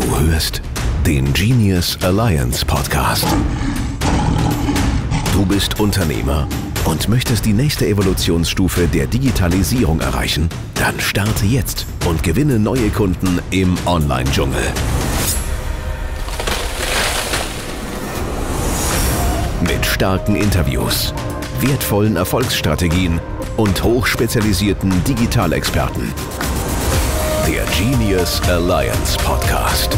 Du hörst den Genius Alliance Podcast. Du bist Unternehmer und möchtest die nächste Evolutionsstufe der Digitalisierung erreichen? Dann starte jetzt und gewinne neue Kunden im Online-Dschungel. Mit starken Interviews, wertvollen Erfolgsstrategien und hochspezialisierten Digitalexperten. experten Genius Alliance Podcast.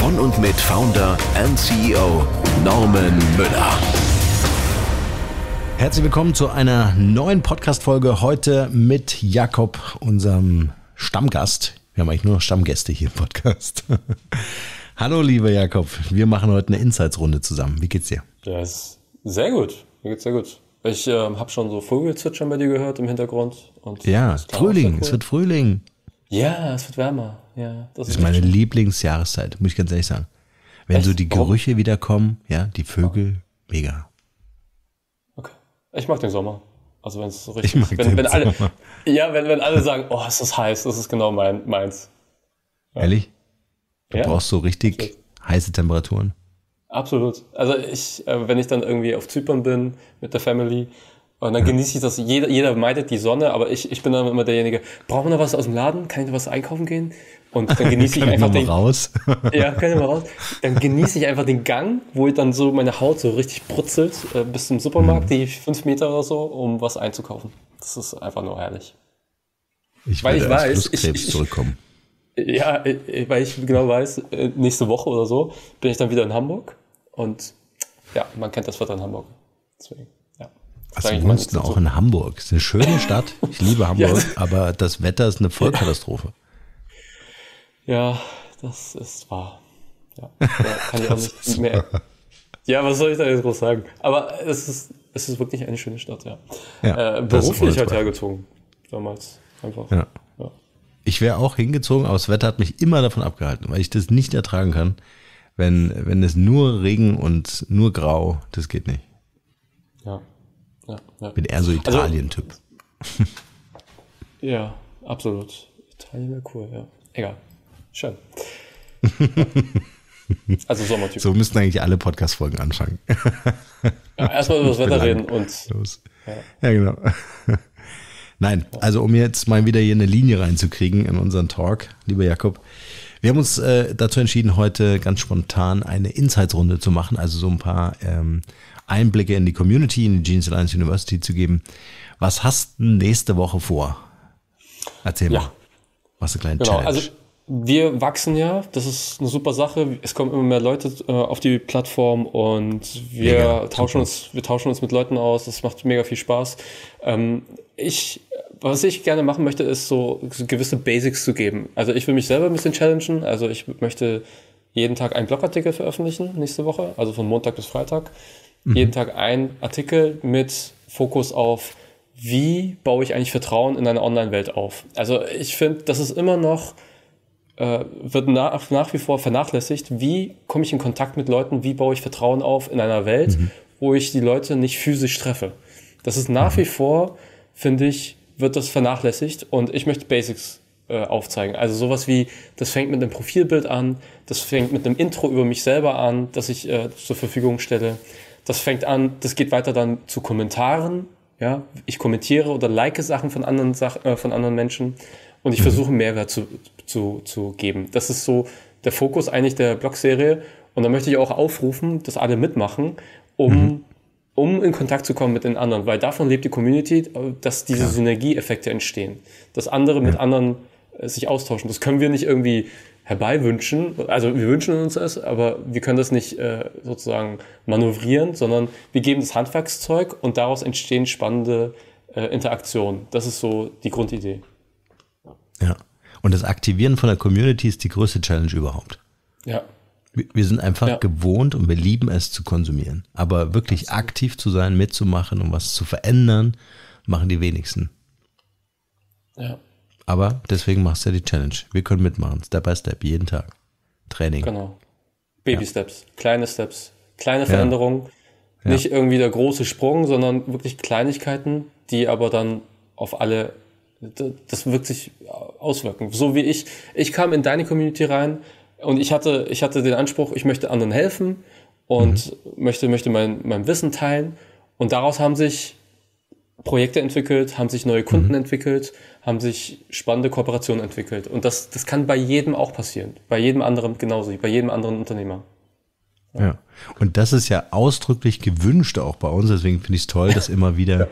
Von und mit Founder and CEO Norman Müller. Herzlich willkommen zu einer neuen Podcast-Folge heute mit Jakob, unserem Stammgast. Wir haben eigentlich nur noch Stammgäste hier im Podcast. Hallo, lieber Jakob. Wir machen heute eine Insights-Runde zusammen. Wie geht's dir? Ja, ist sehr gut. Mir geht's sehr gut. Ich äh, habe schon so Vogelzwitschern bei dir gehört im Hintergrund. Und ja, Frühling. Cool. Es wird Frühling. Ja, es wird wärmer. Ja, das, das ist meine schön. Lieblingsjahreszeit, muss ich ganz ehrlich sagen. Wenn Echt? so die Gerüche Warum? wieder ja, die Vögel, oh. mega. Okay. Ich mag den Sommer. Also wenn es so richtig ich mag wenn, wenn alle, Sommer. Ja, wenn, wenn alle sagen, oh, es ist heiß, das ist genau mein, meins. Ja. Ehrlich? Du ja? brauchst so richtig Shit. heiße Temperaturen. Absolut. Also ich, äh, wenn ich dann irgendwie auf Zypern bin mit der Family und dann ja. genieße ich das. Jeder, jeder meidet die Sonne, aber ich, ich bin dann immer derjenige, braucht man noch was aus dem Laden? Kann ich noch was einkaufen gehen? Und dann genieße ich einfach den. raus. ja, kann ich mal raus. Dann genieße ich einfach den Gang, wo dann so meine Haut so richtig brutzelt, äh, bis zum Supermarkt, mhm. die fünf Meter oder so, um was einzukaufen. Das ist einfach nur herrlich. Ich weil ich weiß, ich, ich, zurückkommen. Ja, äh, äh, weil ich genau weiß, äh, nächste Woche oder so bin ich dann wieder in Hamburg und ja, man kennt das Wetter in Hamburg. Deswegen. Also ich Gunsten auch in Hamburg. Es ist eine schöne Stadt. Ich liebe Hamburg, ja. aber das Wetter ist eine Vollkatastrophe. Ja, das ist wahr. Ja, kann ich auch nicht mehr. Ja, was soll ich da jetzt groß sagen? Aber es ist, es ist wirklich eine schöne Stadt, ja. ja äh, beruflich halt hergezogen damals. Einfach. Ja. ja. Ich wäre auch hingezogen, aber das Wetter hat mich immer davon abgehalten, weil ich das nicht ertragen kann, wenn, wenn es nur Regen und nur Grau, das geht nicht. Ja ja, ja. Bin eher so also, Italien-Typ. Also, ja, absolut. Italien wäre cool, ja. Egal. Schön. also Sommertyp. So müssten eigentlich alle Podcast-Folgen anfangen. ja, erstmal über das Wetter reden und. Los. Ja. ja, genau. Nein, also um jetzt mal wieder hier eine Linie reinzukriegen in unseren Talk, lieber Jakob. Wir haben uns äh, dazu entschieden, heute ganz spontan eine Insights-Runde zu machen, also so ein paar ähm, Einblicke in die Community, in die Genius Alliance University zu geben. Was hast du nächste Woche vor? Erzähl ja. mal. Was eine kleine genau, Challenge. Also wir wachsen ja, das ist eine super Sache. Es kommen immer mehr Leute äh, auf die Plattform und wir mega, tauschen super. uns, wir tauschen uns mit Leuten aus. Das macht mega viel Spaß. Ähm, ich, was ich gerne machen möchte, ist so gewisse Basics zu geben. Also ich will mich selber ein bisschen challengen. Also ich möchte jeden Tag einen Blogartikel veröffentlichen nächste Woche, also von Montag bis Freitag. Mhm. Jeden Tag ein Artikel mit Fokus auf, wie baue ich eigentlich Vertrauen in einer Online-Welt auf. Also ich finde, das ist immer noch, äh, wird nach, nach wie vor vernachlässigt, wie komme ich in Kontakt mit Leuten, wie baue ich Vertrauen auf in einer Welt, mhm. wo ich die Leute nicht physisch treffe. Das ist nach wie mhm. vor, finde ich, wird das vernachlässigt und ich möchte Basics äh, aufzeigen. Also sowas wie, das fängt mit einem Profilbild an, das fängt mit einem Intro über mich selber an, das ich äh, zur Verfügung stelle. Das fängt an, das geht weiter dann zu Kommentaren. Ja, ich kommentiere oder like Sachen von anderen Sachen, äh, von anderen Menschen und ich mhm. versuche Mehrwert zu, zu, zu geben. Das ist so der Fokus eigentlich der Blogserie. Und da möchte ich auch aufrufen, dass alle mitmachen, um, mhm. um in Kontakt zu kommen mit den anderen, weil davon lebt die Community, dass diese Synergieeffekte entstehen, dass andere mit anderen äh, sich austauschen. Das können wir nicht irgendwie herbei wünschen. Also wir wünschen uns es, aber wir können das nicht äh, sozusagen manövrieren, sondern wir geben das Handwerkszeug und daraus entstehen spannende äh, Interaktionen. Das ist so die Grundidee. Ja. Und das Aktivieren von der Community ist die größte Challenge überhaupt. Ja. Wir sind einfach ja. gewohnt und wir lieben es zu konsumieren. Aber wirklich Absolut. aktiv zu sein, mitzumachen und was zu verändern, machen die wenigsten. Ja. Aber deswegen machst du ja die Challenge. Wir können mitmachen, Step by Step, jeden Tag. Training. Genau. Baby-Steps, kleine Steps, kleine Veränderungen. Ja. Nicht irgendwie der große Sprung, sondern wirklich Kleinigkeiten, die aber dann auf alle, das wirkt sich auswirken. So wie ich, ich kam in deine Community rein und ich hatte, ich hatte den Anspruch, ich möchte anderen helfen und mhm. möchte, möchte mein, mein Wissen teilen. Und daraus haben sich Projekte entwickelt, haben sich neue Kunden mhm. entwickelt, haben sich spannende Kooperationen entwickelt. Und das, das kann bei jedem auch passieren. Bei jedem anderen genauso, bei jedem anderen Unternehmer. Ja. ja. Und das ist ja ausdrücklich gewünscht auch bei uns. Deswegen finde ich es toll, das immer wieder ja.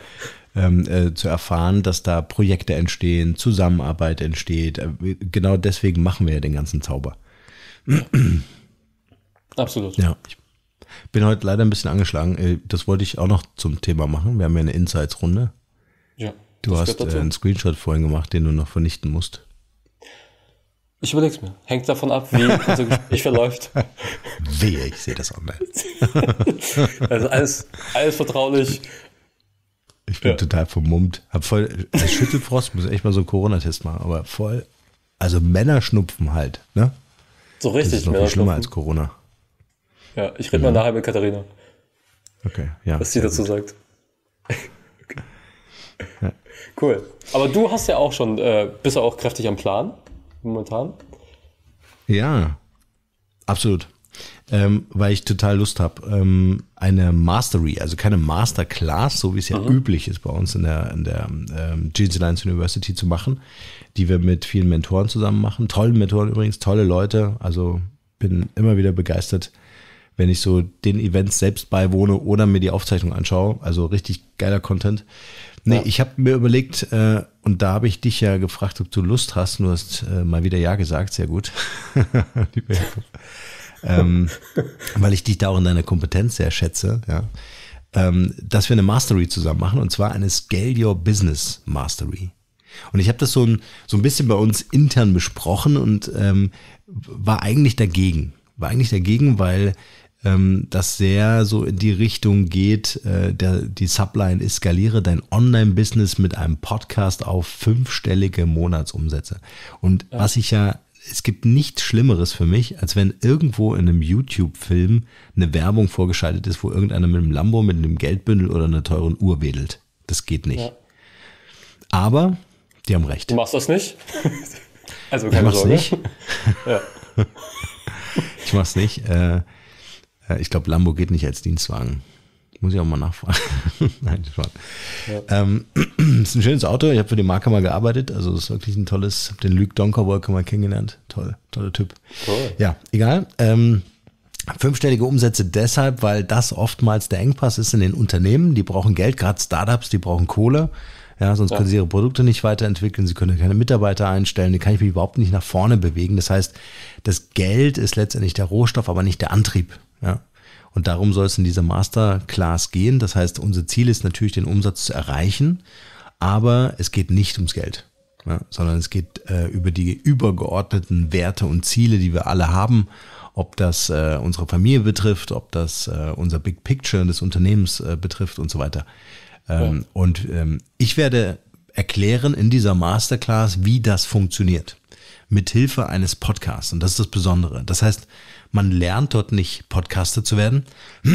Ähm, äh, zu erfahren, dass da Projekte entstehen, Zusammenarbeit entsteht. Äh, genau deswegen machen wir ja den ganzen Zauber. Absolut. Ja, ich, bin heute leider ein bisschen angeschlagen. Äh, das wollte ich auch noch zum Thema machen. Wir haben ja eine Insights-Runde. Ja. Du hast äh, einen Screenshot vorhin gemacht, den du noch vernichten musst. Ich überleg's mir. Hängt davon ab, wie unser Gespräch verläuft. Wehe, ich sehe das online. also alles, alles vertraulich. Ich bin ja. total vermummt. Hab voll also Schüttelfrost, muss echt mal so einen Corona-Test machen, aber voll. Also Männerschnupfen halt, ne? So richtig. Das ist noch viel schlimmer als Corona. Ja, ich rede genau. mal mhm. nachher mit Katharina. Okay, ja. Was sie dazu gut. sagt. ja. Cool. Aber du hast ja auch schon, äh, bist ja auch kräftig am Plan momentan. Ja, absolut. Ähm, weil ich total Lust habe, ähm, eine Mastery, also keine Masterclass, so wie es ja mhm. üblich ist bei uns in der, in der ähm, Jeans Alliance University zu machen, die wir mit vielen Mentoren zusammen machen. Tollen Mentoren übrigens, tolle Leute. Also bin immer wieder begeistert, wenn ich so den Events selbst beiwohne oder mir die Aufzeichnung anschaue. Also richtig geiler Content. Nee, ja. ich habe mir überlegt, äh, und da habe ich dich ja gefragt, ob du Lust hast. Du hast äh, mal wieder Ja gesagt, sehr gut. Lieber Jakob. ähm, weil ich dich da auch in deiner Kompetenz sehr schätze, ja. Ähm, dass wir eine Mastery zusammen machen und zwar eine Scale Your Business Mastery. Und ich habe das so ein, so ein bisschen bei uns intern besprochen und ähm, war eigentlich dagegen. War eigentlich dagegen, weil ähm, das sehr so in die Richtung geht, äh, der, die Subline ist, skaliere dein Online-Business mit einem Podcast auf fünfstellige Monatsumsätze. Und ja. was ich ja, es gibt nichts Schlimmeres für mich, als wenn irgendwo in einem YouTube-Film eine Werbung vorgeschaltet ist, wo irgendeiner mit einem Lambo, mit einem Geldbündel oder einer teuren Uhr wedelt. Das geht nicht. Ja. Aber die haben recht. Du machst das nicht? also keine ich mach's Sorge. nicht. ja. Ich mach's nicht. Äh, äh, ich glaube, Lambo geht nicht als Dienstwagen. Muss ich auch mal nachfragen. Nein, das Ja. Ähm, ist ein schönes Auto. Ich habe für die Marke mal gearbeitet. Also ist wirklich ein tolles. Hab den Luke Donkerwolke mal kennengelernt. Toll, toller Typ. Toll. Ja, egal. Ähm, Fünfstellige Umsätze deshalb, weil das oftmals der Engpass ist in den Unternehmen. Die brauchen Geld, gerade Startups, die brauchen Kohle. Ja, sonst ja. können sie ihre Produkte nicht weiterentwickeln, sie können keine Mitarbeiter einstellen, die kann ich mich überhaupt nicht nach vorne bewegen. Das heißt, das Geld ist letztendlich der Rohstoff, aber nicht der Antrieb. Ja. Und darum soll es in dieser Masterclass gehen. Das heißt, unser Ziel ist natürlich, den Umsatz zu erreichen, aber es geht nicht ums Geld, ja, sondern es geht äh, über die übergeordneten Werte und Ziele, die wir alle haben. Ob das äh, unsere Familie betrifft, ob das äh, unser Big Picture des Unternehmens äh, betrifft und so weiter. Ähm, ja. Und ähm, ich werde erklären in dieser Masterclass, wie das funktioniert. Mit Hilfe eines Podcasts. Und das ist das Besondere. Das heißt, man lernt dort nicht, Podcaster zu werden.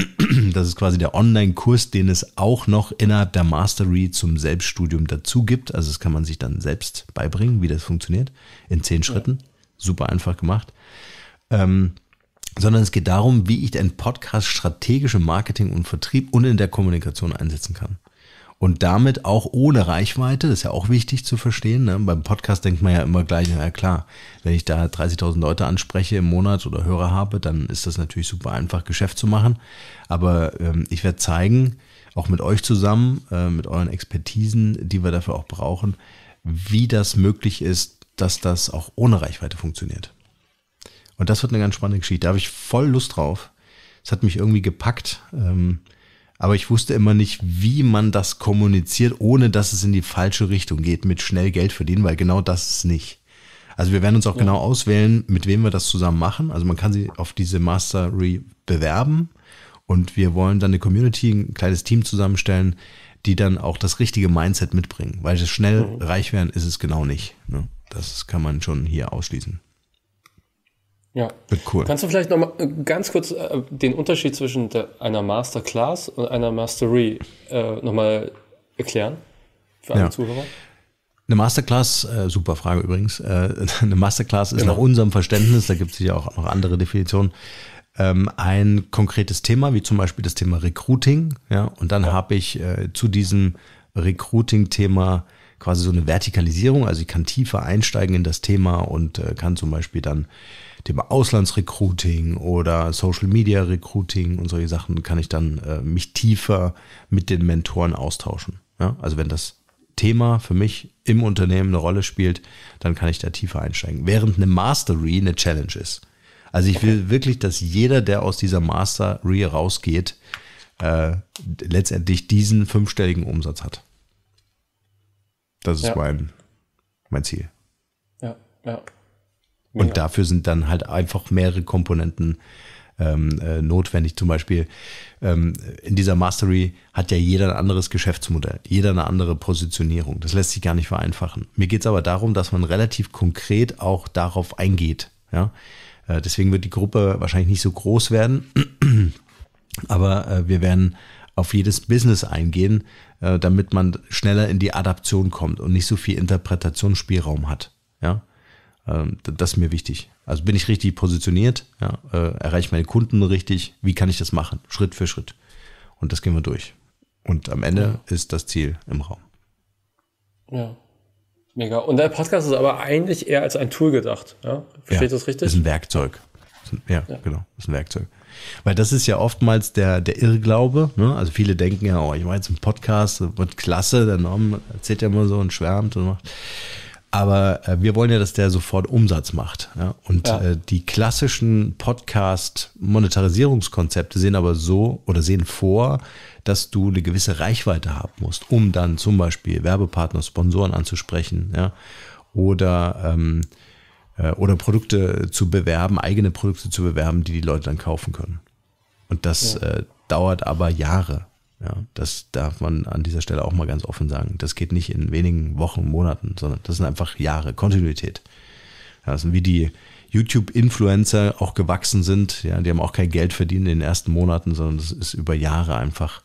Das ist quasi der Online-Kurs, den es auch noch innerhalb der Mastery zum Selbststudium dazu gibt. Also das kann man sich dann selbst beibringen, wie das funktioniert. In zehn Schritten. Super einfach gemacht. Ähm, sondern es geht darum, wie ich den Podcast strategisch im Marketing und Vertrieb und in der Kommunikation einsetzen kann und damit auch ohne Reichweite, das ist ja auch wichtig zu verstehen. Ne? Beim Podcast denkt man ja immer gleich, na klar, wenn ich da 30.000 Leute anspreche im Monat oder Hörer habe, dann ist das natürlich super einfach, Geschäft zu machen. Aber ähm, ich werde zeigen, auch mit euch zusammen, äh, mit euren Expertisen, die wir dafür auch brauchen, wie das möglich ist, dass das auch ohne Reichweite funktioniert. Und das wird eine ganz spannende Geschichte. Da habe ich voll Lust drauf. Es hat mich irgendwie gepackt. Ähm, aber ich wusste immer nicht, wie man das kommuniziert, ohne dass es in die falsche Richtung geht, mit schnell Geld verdienen, weil genau das ist nicht. Also wir werden uns auch ja. genau auswählen, mit wem wir das zusammen machen. Also man kann sie auf diese Mastery bewerben und wir wollen dann eine Community, ein kleines Team zusammenstellen, die dann auch das richtige Mindset mitbringen, weil es schnell mhm. reich werden ist es genau nicht. Ne? Das kann man schon hier ausschließen. Ja. Wird cool. Kannst du vielleicht nochmal äh, ganz kurz äh, den Unterschied zwischen einer Masterclass und einer Mastery äh, nochmal erklären für alle ja. Zuhörer? Eine Masterclass, äh, super Frage übrigens, äh, eine Masterclass ist genau. nach unserem Verständnis, da gibt es sicher auch noch andere Definitionen, ähm, ein konkretes Thema, wie zum Beispiel das Thema Recruiting. Ja, und dann ja. habe ich äh, zu diesem Recruiting-Thema quasi so eine Vertikalisierung, also ich kann tiefer einsteigen in das Thema und äh, kann zum Beispiel dann Thema Auslandsrecruiting oder Social Media Recruiting und solche Sachen kann ich dann äh, mich tiefer mit den Mentoren austauschen. Ja? Also wenn das Thema für mich im Unternehmen eine Rolle spielt, dann kann ich da tiefer einsteigen. Während eine Mastery eine Challenge ist. Also ich will wirklich, dass jeder, der aus dieser Mastery rausgeht, äh, letztendlich diesen fünfstelligen Umsatz hat. Das ist ja. mein, mein Ziel. Ja, ja. Und ja. dafür sind dann halt einfach mehrere Komponenten ähm, äh, notwendig. Zum Beispiel ähm, in dieser Mastery hat ja jeder ein anderes Geschäftsmodell, jeder eine andere Positionierung. Das lässt sich gar nicht vereinfachen. Mir geht es aber darum, dass man relativ konkret auch darauf eingeht. Ja? Äh, deswegen wird die Gruppe wahrscheinlich nicht so groß werden, aber äh, wir werden auf jedes Business eingehen, äh, damit man schneller in die Adaption kommt und nicht so viel Interpretationsspielraum hat. Ja? Ähm, das ist mir wichtig. Also bin ich richtig positioniert, ja, äh, erreiche ich meine Kunden richtig, wie kann ich das machen, Schritt für Schritt. Und das gehen wir durch. Und am Ende ja. ist das Ziel im Raum. Ja, mega. Und der Podcast ist aber eigentlich eher als ein Tool gedacht. Ja? Verstehe ich ja, das richtig? Ist ein Werkzeug. Ja, ja, genau, ist ein Werkzeug. Weil das ist ja oftmals der, der Irrglaube. Ne? Also viele denken ja, oh, ich mache jetzt einen Podcast, wird klasse, der Norm erzählt ja immer so und schwärmt und macht. Aber äh, wir wollen ja, dass der sofort Umsatz macht. Ja? Und ja. Äh, die klassischen Podcast-Monetarisierungskonzepte sehen aber so oder sehen vor, dass du eine gewisse Reichweite haben musst, um dann zum Beispiel Werbepartner, Sponsoren anzusprechen ja? oder, ähm, äh, oder Produkte zu bewerben, eigene Produkte zu bewerben, die die Leute dann kaufen können. Und das ja. Äh, dauert aber Jahre. Ja, das darf man an dieser Stelle auch mal ganz offen sagen. Das geht nicht in wenigen Wochen, Monaten, sondern das sind einfach Jahre, Kontinuität. Ja, das sind wie die YouTube-Influencer auch gewachsen sind. Ja, die haben auch kein Geld verdient in den ersten Monaten, sondern das ist über Jahre einfach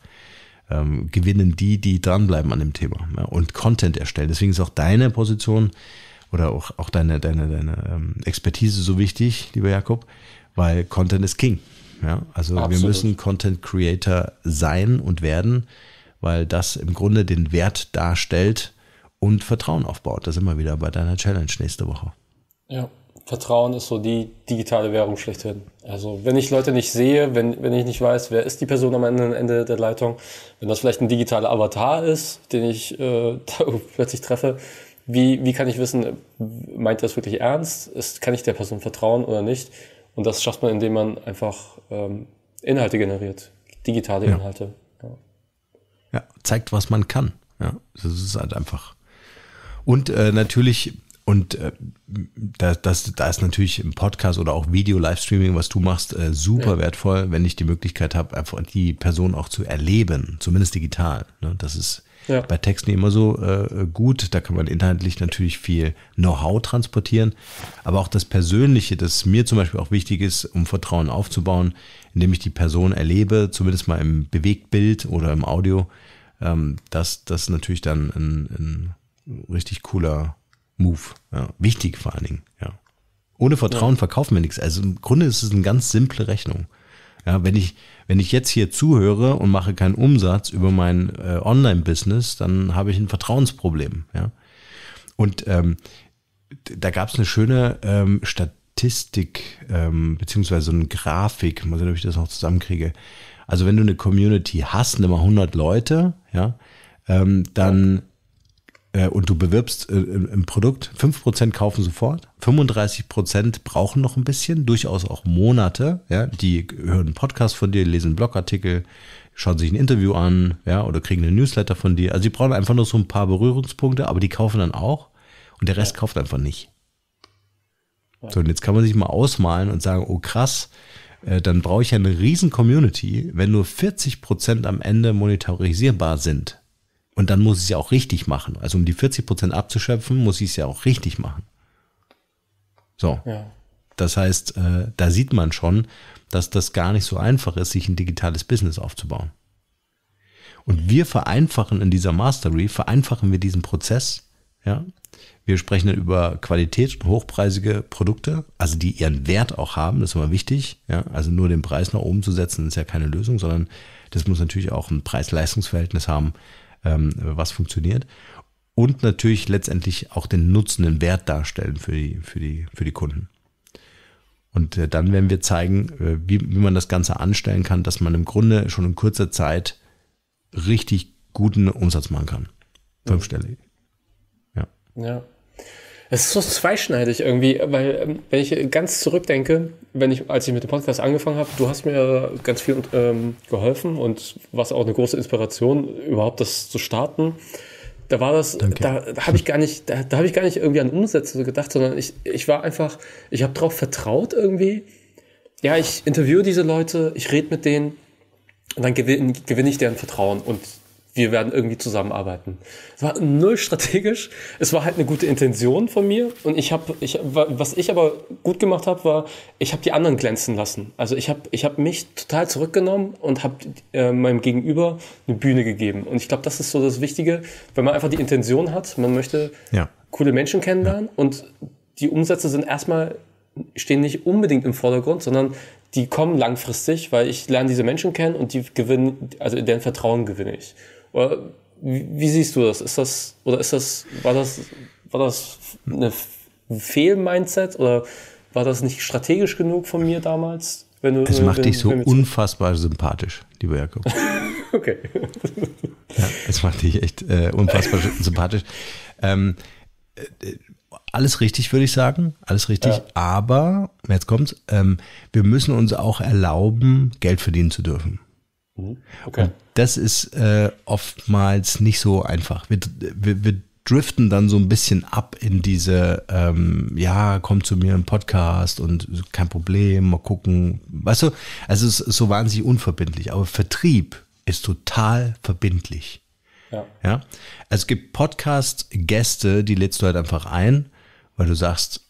ähm, gewinnen die, die dranbleiben an dem Thema ja, und Content erstellen. Deswegen ist auch deine Position oder auch, auch deine, deine, deine ähm, Expertise so wichtig, lieber Jakob, weil Content ist King. Ja, also Absolut. wir müssen Content Creator sein und werden, weil das im Grunde den Wert darstellt und Vertrauen aufbaut. Da sind wir wieder bei deiner Challenge nächste Woche. Ja, Vertrauen ist so die digitale Währung schlechthin. Also wenn ich Leute nicht sehe, wenn, wenn ich nicht weiß, wer ist die Person am Ende, der Leitung, wenn das vielleicht ein digitaler Avatar ist, den ich äh, plötzlich treffe, wie, wie kann ich wissen, meint das wirklich ernst? Ist, kann ich der Person vertrauen oder nicht? Und das schafft man, indem man einfach ähm, Inhalte generiert, digitale ja. Inhalte. Ja. ja. zeigt, was man kann. Ja, das ist halt einfach. Und äh, natürlich, und äh, da, das, da ist natürlich im Podcast oder auch Video-Livestreaming, was du machst, äh, super ja. wertvoll, wenn ich die Möglichkeit habe, einfach die Person auch zu erleben, zumindest digital. Ne? Das ist ja. bei Texten immer so äh, gut. Da kann man inhaltlich natürlich viel Know-how transportieren, aber auch das Persönliche, das mir zum Beispiel auch wichtig ist, um Vertrauen aufzubauen, indem ich die Person erlebe, zumindest mal im Bewegtbild oder im Audio. Ähm, das, das ist natürlich dann ein, ein richtig cooler Move. Ja. Wichtig vor allen Dingen, ja. Ohne Vertrauen ja. verkaufen wir nichts. Also im Grunde ist es eine ganz simple Rechnung. Ja, wenn ich, wenn ich jetzt hier zuhöre und mache keinen Umsatz über mein äh, Online-Business, dann habe ich ein Vertrauensproblem. Ja? Und ähm, da gab es eine schöne ähm, Statistik, ähm, beziehungsweise so eine Grafik, mal sehen, ob ich das noch zusammenkriege. Also wenn du eine Community hast, nimm mal 100 Leute, ja, ähm, dann äh, und du bewirbst ein äh, Produkt, 5% kaufen sofort, 35% brauchen noch ein bisschen, durchaus auch Monate. Ja? Die hören einen Podcast von dir, lesen einen Blogartikel, schauen sich ein Interview an ja? oder kriegen einen Newsletter von dir. Also die brauchen einfach nur so ein paar Berührungspunkte, aber die kaufen dann auch und der Rest ja. kauft einfach nicht. Ja. So, und jetzt kann man sich mal ausmalen und sagen, oh krass, äh, dann brauche ich ja eine riesen Community, wenn nur 40% am Ende monetarisierbar sind und dann muss ich es ja auch richtig machen. Also um die 40 Prozent abzuschöpfen, muss ich es ja auch richtig machen. So. Ja. Das heißt, äh, da sieht man schon, dass das gar nicht so einfach ist, sich ein digitales Business aufzubauen. Und wir vereinfachen in dieser Mastery, vereinfachen wir diesen Prozess. Ja? Wir sprechen dann über Qualität und hochpreisige Produkte, also die ihren Wert auch haben, das ist immer wichtig. Ja? Also nur den Preis nach oben zu setzen, ist ja keine Lösung, sondern das muss natürlich auch ein Preis-Leistungs-Verhältnis haben, ähm, was funktioniert. Und natürlich letztendlich auch den Nutzen, den Wert darstellen für die, für die, für die Kunden. Und äh, dann werden wir zeigen, äh, wie, wie man das Ganze anstellen kann, dass man im Grunde schon in kurzer Zeit richtig guten Umsatz machen kann. Fünfstellig. Ja. Ja. Es ist so zweischneidig irgendwie, weil ähm, wenn ich ganz zurückdenke, wenn ich, als ich mit dem Podcast angefangen habe, du hast mir ganz viel ähm, geholfen und warst auch eine große Inspiration, überhaupt das zu starten. Da war das, Danke. da, da habe ich gar nicht, da, da habe ich gar nicht irgendwie an Umsätze gedacht, sondern ich, ich war einfach, ich habe darauf vertraut irgendwie. Ja, ich interviewe diese Leute, ich rede mit denen und dann gewinne gewinn ich deren Vertrauen und wir werden irgendwie zusammenarbeiten. Es war null strategisch. Es war halt eine gute Intention von mir. Und ich habe, ich, was ich aber gut gemacht habe, war, ich habe die anderen glänzen lassen. Also ich habe ich hab mich total zurückgenommen und habe äh, meinem Gegenüber eine Bühne gegeben. Und ich glaube, das ist so das Wichtige, wenn man einfach die Intention hat, man möchte ja. coole Menschen kennenlernen ja. und die Umsätze sind erstmal stehen nicht unbedingt im Vordergrund, sondern die kommen langfristig, weil ich lerne diese Menschen kennen und die gewinnen, also deren Vertrauen gewinne ich. Wie, wie siehst du das? Ist das, oder ist das, war das, war das eine fehl oder war das nicht strategisch genug von mir damals? Wenn du, es macht wenn, dich so unfassbar sympathisch, lieber Jakob. okay. ja, es macht dich echt äh, unfassbar sympathisch. Ähm, äh, alles richtig, würde ich sagen. Alles richtig. Ja. Aber, jetzt kommt's, ähm, wir müssen uns auch erlauben, Geld verdienen zu dürfen. Mhm. Okay. Und das ist äh, oftmals nicht so einfach. Wir, wir, wir driften dann so ein bisschen ab in diese, ähm, ja, komm zu mir im Podcast und kein Problem, mal gucken. Weißt du, also es ist so wahnsinnig unverbindlich, aber Vertrieb ist total verbindlich. Ja. ja? Also es gibt Podcast-Gäste, die lädst du halt einfach ein, weil du sagst,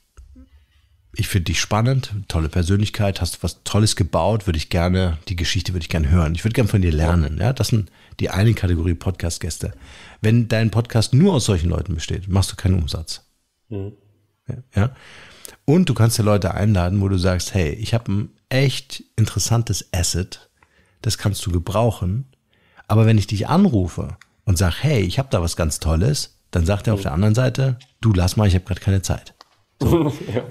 ich finde dich spannend, tolle Persönlichkeit, hast was Tolles gebaut, würde ich gerne, die Geschichte würde ich gerne hören. Ich würde gerne von dir lernen. Ja, das sind die eine Kategorie Podcast-Gäste. Wenn dein Podcast nur aus solchen Leuten besteht, machst du keinen Umsatz. Mhm. Ja. Und du kannst ja Leute einladen, wo du sagst, hey, ich habe ein echt interessantes Asset, das kannst du gebrauchen. Aber wenn ich dich anrufe und sage, hey, ich habe da was ganz Tolles, dann sagt er auf hm. der anderen Seite, du lass mal, ich habe gerade keine Zeit. So. ja.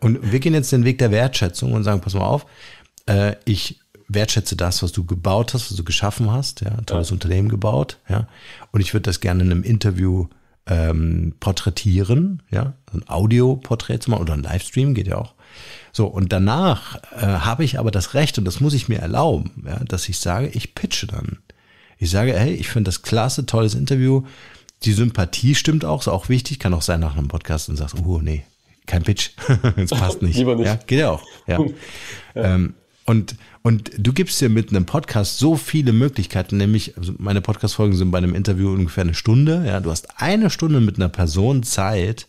Und wir gehen jetzt den Weg der Wertschätzung und sagen, pass mal auf, äh, ich wertschätze das, was du gebaut hast, was du geschaffen hast, ja, ein tolles ja. Unternehmen gebaut, ja, und ich würde das gerne in einem Interview ähm, porträtieren, ja, ein Audioporträt zu machen oder ein Livestream geht ja auch. So, und danach äh, habe ich aber das Recht, und das muss ich mir erlauben, ja, dass ich sage, ich pitche dann. Ich sage, hey, ich finde das klasse, tolles Interview, die Sympathie stimmt auch, ist auch wichtig. Kann auch sein nach einem Podcast und sagst, oh nee, kein Pitch, es passt nicht. Lieber nicht. Ja, geht ja auch. Ja. ja. Ähm, und, und du gibst dir mit einem Podcast so viele Möglichkeiten, nämlich also meine Podcast-Folgen sind bei einem Interview ungefähr eine Stunde. Ja, du hast eine Stunde mit einer Person Zeit,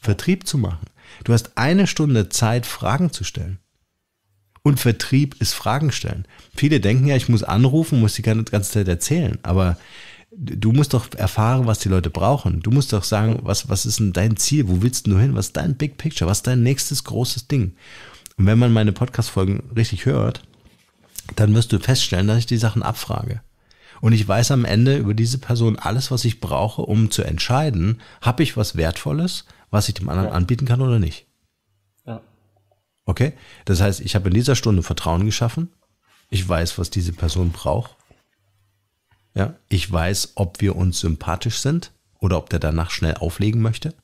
Vertrieb zu machen. Du hast eine Stunde Zeit, Fragen zu stellen. Und Vertrieb ist Fragen stellen. Viele denken ja, ich muss anrufen, muss die ganze Zeit erzählen. Aber du musst doch erfahren, was die Leute brauchen. Du musst doch sagen, was, was ist denn dein Ziel? Wo willst du hin? Was ist dein Big Picture? Was ist dein nächstes großes Ding? Und wenn man meine Podcast-Folgen richtig hört, dann wirst du feststellen, dass ich die Sachen abfrage. Und ich weiß am Ende über diese Person alles, was ich brauche, um zu entscheiden, habe ich was Wertvolles, was ich dem anderen ja. anbieten kann oder nicht. Ja. Okay? Das heißt, ich habe in dieser Stunde Vertrauen geschaffen. Ich weiß, was diese Person braucht. Ja. Ich weiß, ob wir uns sympathisch sind oder ob der danach schnell auflegen möchte.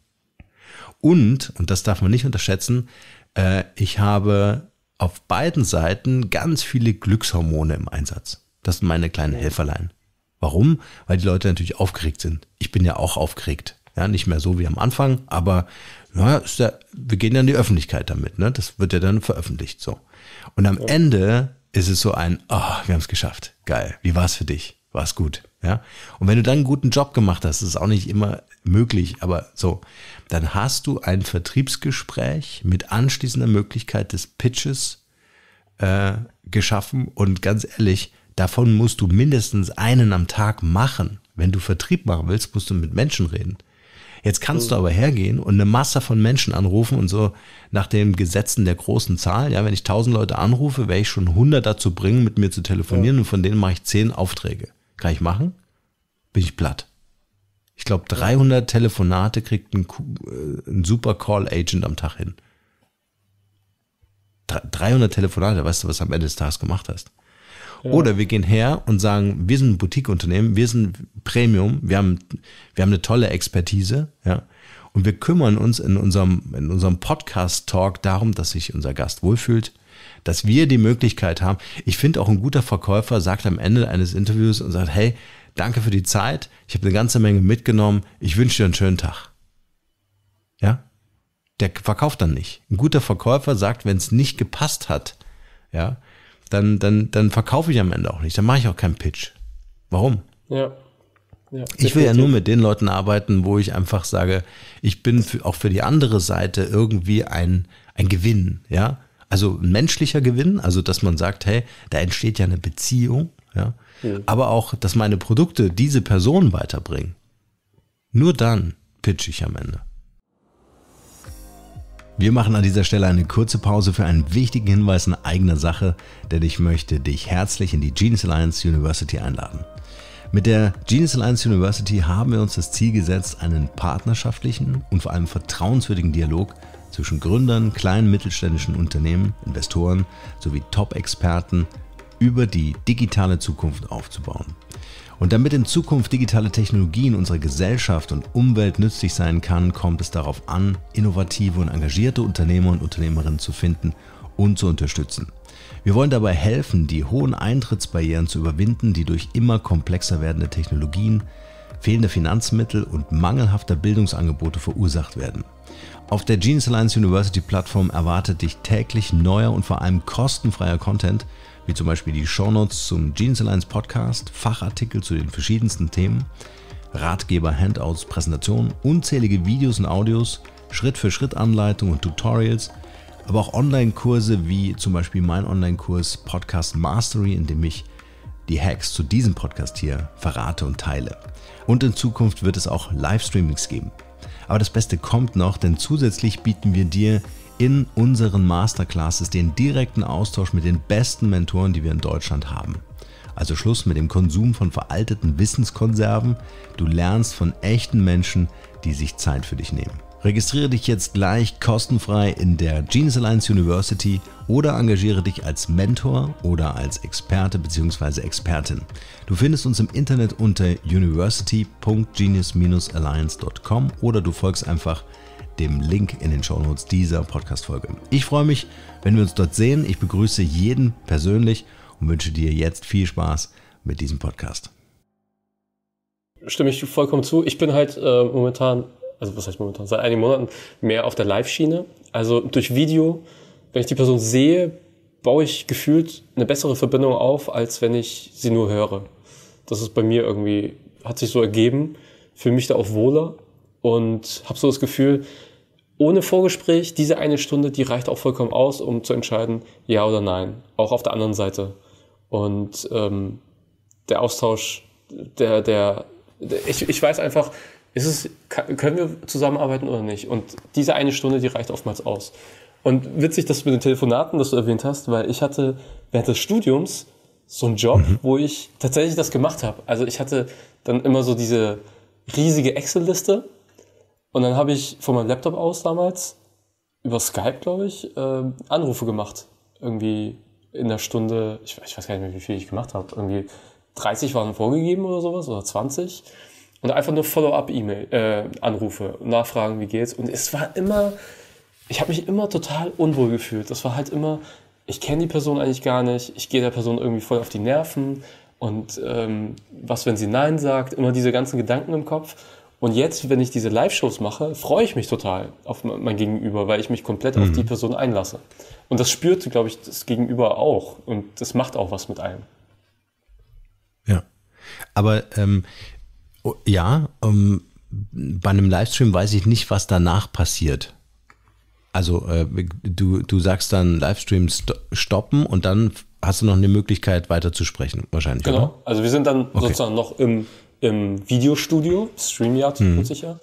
Und, und das darf man nicht unterschätzen, äh, ich habe auf beiden Seiten ganz viele Glückshormone im Einsatz. Das sind meine kleinen Helferlein. Warum? Weil die Leute natürlich aufgeregt sind. Ich bin ja auch aufgeregt. Ja, nicht mehr so wie am Anfang, aber naja, ist ja, wir gehen ja in die Öffentlichkeit damit. Ne? Das wird ja dann veröffentlicht so. Und am Ende ist es so ein, oh, wir haben es geschafft. Geil. Wie war es für dich? war es gut. Ja? Und wenn du dann einen guten Job gemacht hast, ist auch nicht immer möglich, aber so, dann hast du ein Vertriebsgespräch mit anschließender Möglichkeit des Pitches äh, geschaffen. Und ganz ehrlich, davon musst du mindestens einen am Tag machen. Wenn du Vertrieb machen willst, musst du mit Menschen reden. Jetzt kannst du mhm. aber hergehen und eine Masse von Menschen anrufen und so nach den Gesetzen der großen Zahl, ja, wenn ich 1000 Leute anrufe, werde ich schon 100 dazu bringen, mit mir zu telefonieren ja. und von denen mache ich 10 Aufträge. Kann ich machen? Bin ich platt. Ich glaube, 300 Telefonate kriegt ein, äh, ein super Call-Agent am Tag hin. 300 Telefonate, weißt du, was du am Ende des Tages gemacht hast. Oder wir gehen her und sagen, wir sind ein Boutique-Unternehmen, wir sind Premium, wir haben, wir haben eine tolle Expertise, ja. Und wir kümmern uns in unserem, in unserem Podcast-Talk darum, dass sich unser Gast wohlfühlt, dass wir die Möglichkeit haben. Ich finde auch ein guter Verkäufer sagt am Ende eines Interviews und sagt, hey, danke für die Zeit, ich habe eine ganze Menge mitgenommen, ich wünsche dir einen schönen Tag. Ja? Der verkauft dann nicht. Ein guter Verkäufer sagt, wenn es nicht gepasst hat, ja, dann, dann, dann verkaufe ich am Ende auch nicht, dann mache ich auch keinen Pitch. Warum? Ja. Ja, ich will ja nur mit den Leuten arbeiten, wo ich einfach sage, ich bin für, auch für die andere Seite irgendwie ein, ein Gewinn, ja. Also menschlicher Gewinn, also dass man sagt, hey, da entsteht ja eine Beziehung, ja. Mhm. Aber auch, dass meine Produkte diese Person weiterbringen. Nur dann pitche ich am Ende. Wir machen an dieser Stelle eine kurze Pause für einen wichtigen Hinweis in eigener Sache, denn ich möchte dich herzlich in die Genius Alliance University einladen. Mit der Genius Alliance University haben wir uns das Ziel gesetzt, einen partnerschaftlichen und vor allem vertrauenswürdigen Dialog zwischen Gründern, kleinen mittelständischen Unternehmen, Investoren sowie Top-Experten über die digitale Zukunft aufzubauen. Und damit in Zukunft digitale Technologien unserer Gesellschaft und Umwelt nützlich sein kann, kommt es darauf an, innovative und engagierte Unternehmer und Unternehmerinnen zu finden und zu unterstützen. Wir wollen dabei helfen, die hohen Eintrittsbarrieren zu überwinden, die durch immer komplexer werdende Technologien, fehlende Finanzmittel und mangelhafter Bildungsangebote verursacht werden. Auf der Genius Alliance University Plattform erwartet dich täglich neuer und vor allem kostenfreier Content, wie zum Beispiel die Shownotes zum Genius Alliance Podcast, Fachartikel zu den verschiedensten Themen, Ratgeber, Handouts, Präsentationen, unzählige Videos und Audios, Schritt-für-Schritt-Anleitungen und Tutorials, aber auch Online-Kurse wie zum Beispiel mein Online-Kurs Podcast Mastery, in dem ich die Hacks zu diesem Podcast hier verrate und teile. Und in Zukunft wird es auch Livestreamings geben. Aber das Beste kommt noch, denn zusätzlich bieten wir dir in unseren Masterclasses den direkten Austausch mit den besten Mentoren, die wir in Deutschland haben. Also Schluss mit dem Konsum von veralteten Wissenskonserven. Du lernst von echten Menschen, die sich Zeit für dich nehmen. Registriere dich jetzt gleich kostenfrei in der Genius Alliance University oder engagiere dich als Mentor oder als Experte bzw. Expertin. Du findest uns im Internet unter university.genius-alliance.com oder du folgst einfach dem Link in den Shownotes dieser Podcast-Folge. Ich freue mich, wenn wir uns dort sehen. Ich begrüße jeden persönlich und wünsche dir jetzt viel Spaß mit diesem Podcast. Stimme ich vollkommen zu. Ich bin halt äh, momentan also was heißt momentan, seit einigen Monaten mehr auf der Live-Schiene. Also durch Video, wenn ich die Person sehe, baue ich gefühlt eine bessere Verbindung auf, als wenn ich sie nur höre. Das ist bei mir irgendwie, hat sich so ergeben, fühle mich da auch wohler und habe so das Gefühl, ohne Vorgespräch, diese eine Stunde, die reicht auch vollkommen aus, um zu entscheiden, ja oder nein, auch auf der anderen Seite. Und ähm, der Austausch, der, der, der ich, ich weiß einfach, ist es, können wir zusammenarbeiten oder nicht? Und diese eine Stunde, die reicht oftmals aus. Und witzig, dass du mit den Telefonaten das du erwähnt hast, weil ich hatte während des Studiums so einen Job, mhm. wo ich tatsächlich das gemacht habe. Also ich hatte dann immer so diese riesige Excel-Liste und dann habe ich von meinem Laptop aus damals über Skype, glaube ich, äh, Anrufe gemacht. Irgendwie in der Stunde, ich, ich weiß gar nicht mehr, wie viel ich gemacht habe. Irgendwie 30 waren vorgegeben oder sowas oder 20. Und einfach nur Follow-up-E-Mail, äh, Anrufe, Nachfragen, wie geht's. Und es war immer, ich habe mich immer total unwohl gefühlt. Das war halt immer, ich kenne die Person eigentlich gar nicht, ich gehe der Person irgendwie voll auf die Nerven. Und ähm, was, wenn sie Nein sagt? Immer diese ganzen Gedanken im Kopf. Und jetzt, wenn ich diese Live-Shows mache, freue ich mich total auf mein Gegenüber, weil ich mich komplett mhm. auf die Person einlasse. Und das spürt, glaube ich, das Gegenüber auch. Und das macht auch was mit einem. Ja. Aber ähm, Oh, ja, ähm, bei einem Livestream weiß ich nicht, was danach passiert. Also äh, du, du sagst dann Livestream stoppen und dann hast du noch eine Möglichkeit weiterzusprechen, wahrscheinlich. Genau, oder? also wir sind dann okay. sozusagen noch im, im Videostudio, StreamYard mhm. sicher.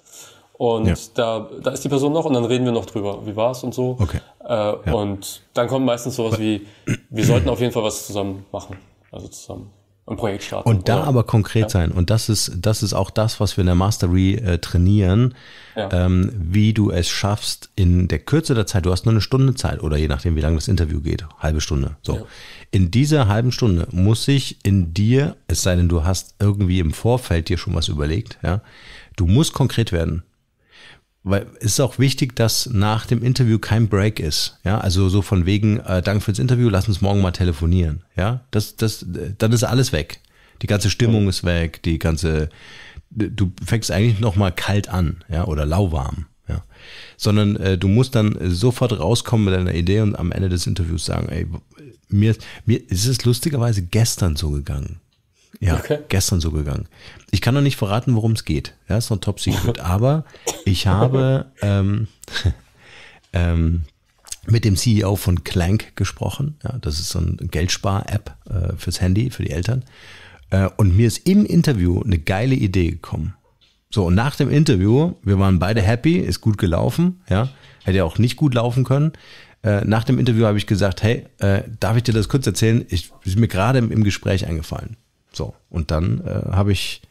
Und ja. da, da ist die Person noch und dann reden wir noch drüber, wie war es und so. Okay. Äh, ja. Und dann kommt meistens sowas wie, wir sollten auf jeden Fall was zusammen machen. Also zusammen ein Projekt starten. Und da oder? aber konkret ja. sein. Und das ist, das ist auch das, was wir in der Mastery äh, trainieren, ja. ähm, wie du es schaffst in der Kürze der Zeit. Du hast nur eine Stunde Zeit oder je nachdem, wie lange das Interview geht, halbe Stunde. So. Ja. In dieser halben Stunde muss ich in dir, es sei denn, du hast irgendwie im Vorfeld dir schon was überlegt, ja, du musst konkret werden weil es ist auch wichtig, dass nach dem Interview kein Break ist. Ja, also so von wegen, äh, danke fürs Interview, lass uns morgen mal telefonieren. Ja, das, das, äh, dann ist alles weg. Die ganze Stimmung ist weg, die ganze, du fängst eigentlich nochmal kalt an, ja, oder lauwarm, ja. Sondern äh, du musst dann sofort rauskommen mit deiner Idee und am Ende des Interviews sagen, ey, mir, mir ist es lustigerweise gestern so gegangen. Ja, okay. gestern so gegangen. Ich kann noch nicht verraten, worum es geht. Ja, ist noch top secret. Aber ich habe ähm, ähm, mit dem CEO von Clank gesprochen. Ja, das ist so ein Geldspar-App äh, fürs Handy, für die Eltern. Äh, und mir ist im Interview eine geile Idee gekommen. So, und nach dem Interview, wir waren beide happy, ist gut gelaufen, ja, hätte ja auch nicht gut laufen können. Äh, nach dem Interview habe ich gesagt, hey, äh, darf ich dir das kurz erzählen? Ich, ist mir gerade im, im Gespräch eingefallen. So, und dann äh, habe ich,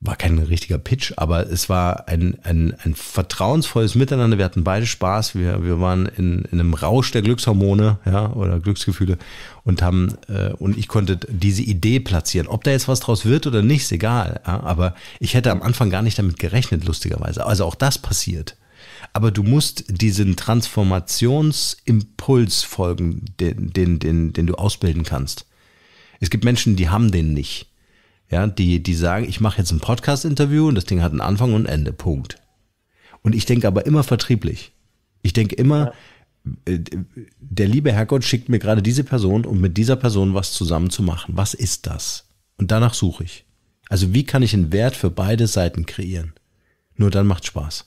war kein richtiger Pitch, aber es war ein, ein, ein vertrauensvolles Miteinander. Wir hatten beide Spaß, wir, wir waren in, in einem Rausch der Glückshormone ja, oder Glücksgefühle und haben, äh, und ich konnte diese Idee platzieren. Ob da jetzt was draus wird oder nicht, ist egal. Ja, aber ich hätte am Anfang gar nicht damit gerechnet, lustigerweise. Also auch das passiert. Aber du musst diesen Transformationsimpuls folgen, den, den, den, den du ausbilden kannst. Es gibt Menschen, die haben den nicht. Ja, die, die sagen, ich mache jetzt ein Podcast-Interview und das Ding hat einen Anfang und Ende. Punkt. Und ich denke aber immer vertrieblich. Ich denke immer, ja. Äh, der liebe Herrgott schickt mir gerade diese Person, um mit dieser Person was zusammen zu machen. Was ist das? Und danach suche ich. Also wie kann ich einen Wert für beide Seiten kreieren? Nur dann macht Spaß.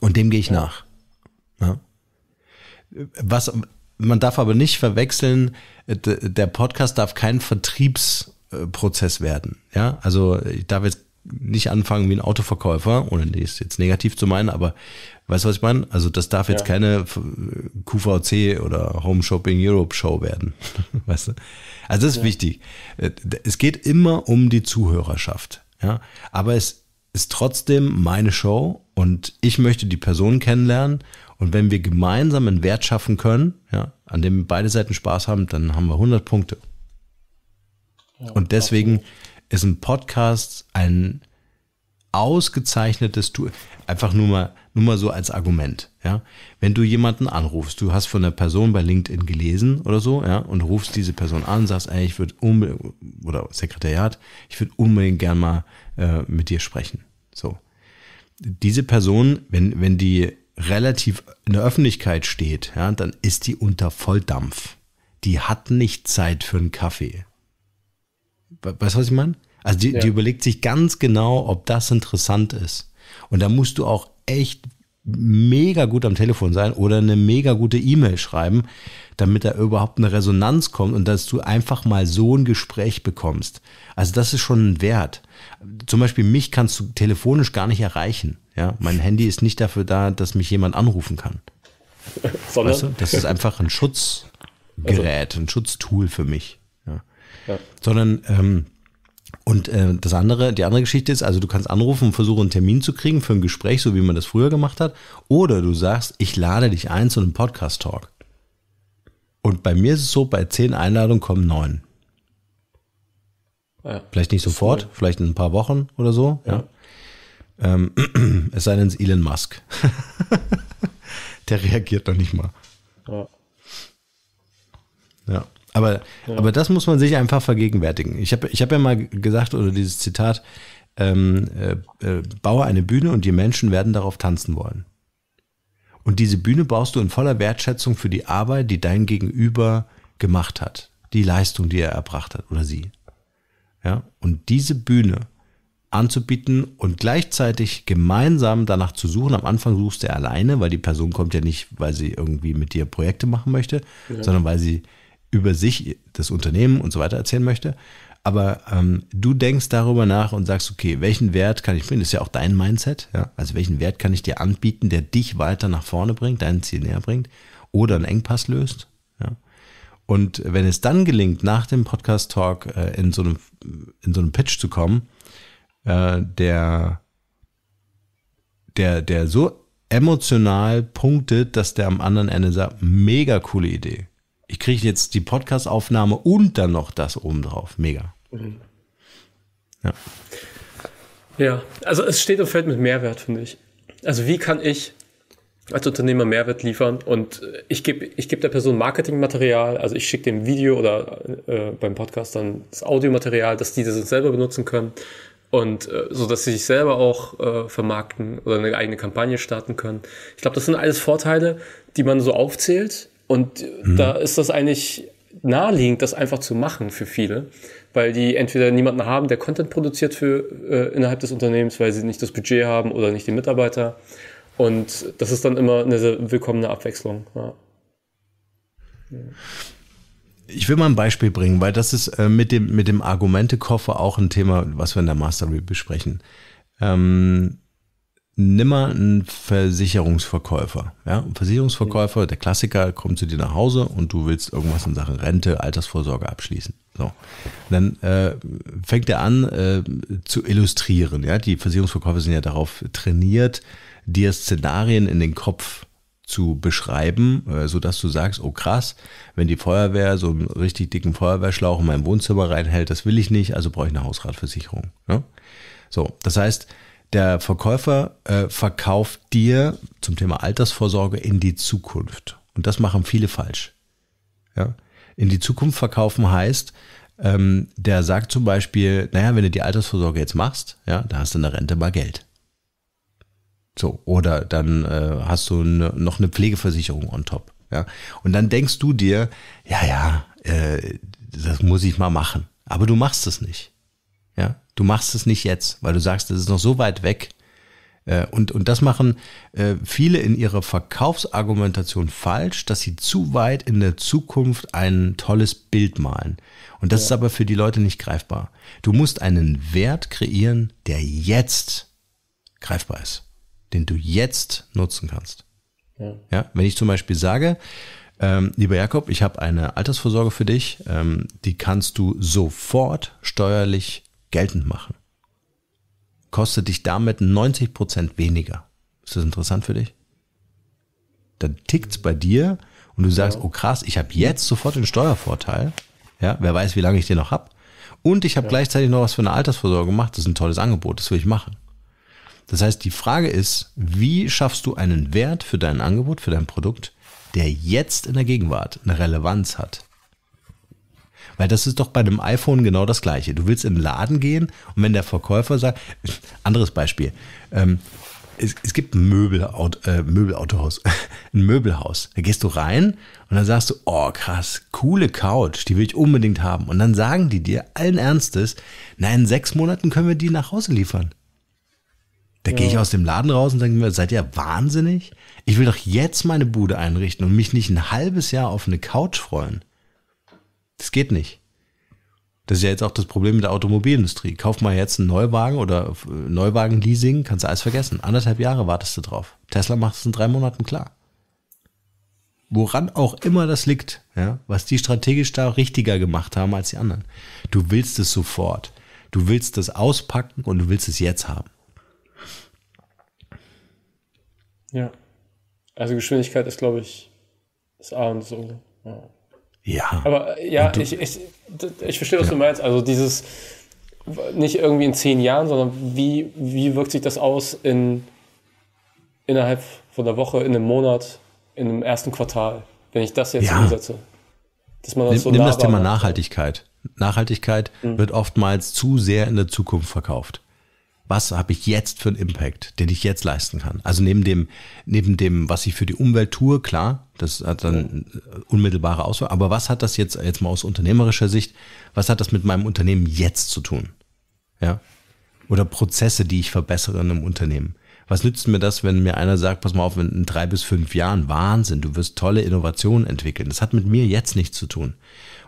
Und dem gehe ich ja. nach. Ja? Was, man darf aber nicht verwechseln, äh, der Podcast darf kein Vertriebsprozess werden. Ja, also ich darf jetzt nicht anfangen wie ein Autoverkäufer, ohne das jetzt negativ zu meinen, aber weißt du, was ich meine? Also das darf jetzt ja. keine QVC oder Home Shopping Europe Show werden, weißt du? Also das ist ja. wichtig. Äh, es geht immer um die Zuhörerschaft, ja, aber es ist trotzdem meine Show und ich möchte die Person kennenlernen und wenn wir gemeinsam einen Wert schaffen können, ja, an dem beide Seiten Spaß haben, dann haben wir 100 Punkte. Ja, und deswegen ist ein Podcast ein ausgezeichnetes Tool. Einfach nur mal, nur mal so als Argument. Ja? Wenn du jemanden anrufst, du hast von der Person bei LinkedIn gelesen oder so, ja, und rufst diese Person an, sagst, ey, ich würde unbedingt, oder Sekretariat, ich würde unbedingt gern mal äh, mit dir sprechen. So. Diese Person, wenn, wenn die relativ in der Öffentlichkeit steht, ja, dann ist die unter Volldampf. Die hat nicht Zeit für einen Kaffee. Weißt du, was ich meine? Also die, ja. die überlegt sich ganz genau, ob das interessant ist. Und da musst du auch echt mega gut am Telefon sein oder eine mega gute E-Mail schreiben, damit da überhaupt eine Resonanz kommt und dass du einfach mal so ein Gespräch bekommst. Also das ist schon ein Wert zum Beispiel mich kannst du telefonisch gar nicht erreichen. Ja, mein Handy ist nicht dafür da, dass mich jemand anrufen kann. Sondern? Weißt du? Das ist einfach ein Schutzgerät, also. ein Schutztool für mich. Ja. ja. Sondern ähm, und äh, das andere, die andere Geschichte ist, also du kannst anrufen und versuchen, einen Termin zu kriegen für ein Gespräch, so wie man das früher gemacht hat. Oder du sagst, ich lade dich ein zu einem Podcast-Talk. Und bei mir ist es so, bei zehn Einladungen kommen neun. Ja. Vielleicht nicht sofort, cool. vielleicht in ein paar Wochen oder so. Ja. ja. Ähm, es sei denn, es ist Elon Musk. Der reagiert noch nicht mal. Ja. ja. Aber, ja. aber das muss man sich einfach vergegenwärtigen. Ich habe ich hab ja mal gesagt, oder dieses Zitat, ähm, äh, äh, baue eine Bühne und die Menschen werden darauf tanzen wollen. Und diese Bühne baust du in voller Wertschätzung für die Arbeit, die dein Gegenüber gemacht hat. Die Leistung, die er erbracht hat oder sie. Ja? Und diese Bühne anzubieten und gleichzeitig gemeinsam danach zu suchen. Am Anfang suchst du alleine, weil die Person kommt ja nicht, weil sie irgendwie mit dir Projekte machen möchte, ja. sondern weil sie über sich, das Unternehmen und so weiter erzählen möchte. Aber ähm, du denkst darüber nach und sagst, okay, welchen Wert kann ich finden? Das ist ja auch dein Mindset. Ja? Also welchen Wert kann ich dir anbieten, der dich weiter nach vorne bringt, dein Ziel näher bringt oder einen Engpass löst? Und wenn es dann gelingt, nach dem Podcast-Talk äh, in, so einem, in so einem Pitch zu kommen, äh, der, der, der so emotional punktet, dass der am anderen Ende sagt, mega coole Idee. Ich kriege jetzt die Podcast-Aufnahme und dann noch das obendrauf. Mega. Mhm. Ja. ja, also es steht und fällt mit Mehrwert, finde ich. Also wie kann ich als Unternehmer Mehrwert liefern und äh, ich gebe ich geb der Person Marketingmaterial, also ich schicke dem Video oder äh, beim Podcast dann das Audiomaterial, dass die das selber benutzen können und äh, so dass sie sich selber auch äh, vermarkten oder eine eigene Kampagne starten können. Ich glaube, das sind alles Vorteile, die man so aufzählt und äh, mhm. da ist das eigentlich naheliegend, das einfach zu machen für viele, weil die entweder niemanden haben, der Content produziert für äh, innerhalb des Unternehmens, weil sie nicht das Budget haben oder nicht die Mitarbeiter und das ist dann immer eine willkommene Abwechslung. Ja. Ich will mal ein Beispiel bringen, weil das ist äh, mit dem, mit dem Argumentekoffer auch ein Thema, was wir in der Mastery besprechen. Ähm, nimm mal einen Versicherungsverkäufer. Ja? Ein Versicherungsverkäufer, der Klassiker, kommt zu dir nach Hause und du willst irgendwas in Sachen Rente, Altersvorsorge abschließen. So. dann äh, fängt er an äh, zu illustrieren. Ja? Die Versicherungsverkäufer sind ja darauf trainiert, dir Szenarien in den Kopf zu beschreiben, äh, sodass du sagst, oh krass, wenn die Feuerwehr so einen richtig dicken Feuerwehrschlauch in mein Wohnzimmer reinhält, das will ich nicht, also brauche ich eine Hausratversicherung. Ja? Ne? So, das heißt, der Verkäufer äh, verkauft dir zum Thema Altersvorsorge in die Zukunft. Und das machen viele falsch. Ja? in die Zukunft verkaufen heißt, ähm, der sagt zum Beispiel, naja, wenn du die Altersvorsorge jetzt machst, ja, da hast du in der Rente mal Geld. So, oder dann äh, hast du ne, noch eine Pflegeversicherung on top. Ja. Und dann denkst du dir, ja, ja, äh, das muss ich mal machen. Aber du machst es nicht. Ja, du machst es nicht jetzt, weil du sagst, das ist noch so weit weg, äh, und, und das machen äh, viele in ihrer Verkaufsargumentation falsch, dass sie zu weit in der Zukunft ein tolles Bild malen. Und das ja. ist aber für die Leute nicht greifbar. Du musst einen Wert kreieren, der jetzt greifbar ist, den du jetzt nutzen kannst. Ja. ja wenn ich zum Beispiel sage, ähm, lieber Jakob, ich habe eine Altersvorsorge für dich, ähm, die kannst du sofort steuerlich geltend machen kostet dich damit 90 Prozent weniger. Ist das interessant für dich? Dann tickt's bei dir und du sagst, ja. oh krass, ich habe jetzt sofort den Steuervorteil. Ja, wer weiß, wie lange ich den noch hab. Und ich habe ja. gleichzeitig noch was für eine Altersvorsorge gemacht. Das ist ein tolles Angebot, das will ich machen. Das heißt, die Frage ist, wie schaffst du einen Wert für dein Angebot, für dein Produkt, der jetzt in der Gegenwart eine Relevanz hat? Weil das ist doch bei einem iPhone genau das Gleiche. Du willst in den Laden gehen und wenn der Verkäufer sagt, anderes Beispiel, ähm, es, es, gibt ein Möbel, äh, Möbelautohaus, ein Möbelhaus. Da gehst du rein und dann sagst du, oh krass, coole Couch, die will ich unbedingt haben. Und dann sagen die dir allen Ernstes, nein, in sechs Monaten können wir die nach Hause liefern. Da ja. gehe ich aus dem Laden raus und denke mir, seid ihr wahnsinnig? Ich will doch jetzt meine Bude einrichten und mich nicht ein halbes Jahr auf eine Couch freuen. Das geht nicht. Das ist ja jetzt auch das Problem mit der Automobilindustrie. Kauf mal jetzt einen Neuwagen oder äh, Neuwagen-Leasing, kannst du alles vergessen. Anderthalb Jahre wartest du drauf. Tesla macht es in drei Monaten klar. Woran auch immer das liegt, ja, was die strategisch da richtiger gemacht haben als die anderen. Du willst es sofort. Du willst es auspacken und du willst es jetzt haben. Ja. Also Geschwindigkeit ist, glaube ich, das A und so. Ja. Ja. Aber äh, ja, du, ich, ich, ich verstehe, was ja. du meinst. Also dieses nicht irgendwie in zehn Jahren, sondern wie, wie wirkt sich das aus in innerhalb von der Woche, in einem Monat, in einem ersten Quartal, wenn ich das jetzt ja. umsetze? Dass man das nimm, so nimm das Thema Nachhaltigkeit. Nachhaltigkeit mhm. wird oftmals zu sehr in der Zukunft verkauft was habe ich jetzt für einen Impact, den ich jetzt leisten kann. Also neben dem, neben dem, was ich für die Umwelt tue, klar, das hat dann äh, unmittelbare Auswahl, aber was hat das jetzt, jetzt mal aus unternehmerischer Sicht, was hat das mit meinem Unternehmen jetzt zu tun? Ja. Oder Prozesse, die ich verbessere in einem Unternehmen. Was nützt mir das, wenn mir einer sagt, pass mal auf, in drei bis fünf Jahren, Wahnsinn, du wirst tolle Innovationen entwickeln. Das hat mit mir jetzt nichts zu tun.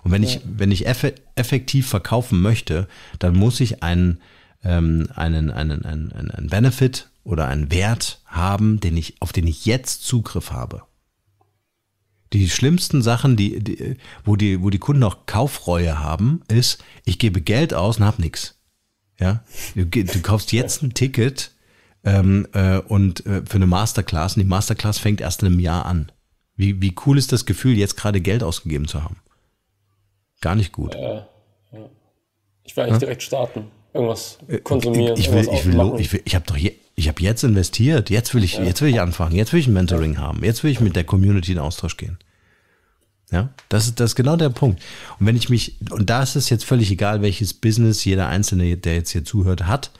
Und wenn ja. ich, wenn ich effektiv verkaufen möchte, dann muss ich einen, ähm, einen, einen, einen, einen Benefit oder einen Wert haben, den ich, auf den ich jetzt Zugriff habe. Die schlimmsten Sachen, die, die, wo, die, wo die Kunden auch Kaufreue haben, ist, ich gebe Geld aus und habe nichts. Ja? Du, du, kaufst jetzt ein Ticket ähm, äh, und äh, für eine Masterclass und die Masterclass fängt erst in einem Jahr an. Wie, wie cool ist das Gefühl, jetzt gerade Geld ausgegeben zu haben? Gar nicht gut. Ja, ja. Ich will eigentlich ja? direkt starten irgendwas äh, konsumieren. Ich, ich will, ich, will, ich, will, ich habe doch je, ich habe jetzt investiert, jetzt will ich, ja. jetzt will ich anfangen, jetzt will ich ein Mentoring ja. haben, jetzt will ich mit der Community in Austausch gehen. Ja, das ist, das ist genau der Punkt. Und wenn ich mich, und da ist es jetzt völlig egal, welches Business jeder Einzelne, der jetzt hier zuhört, hat,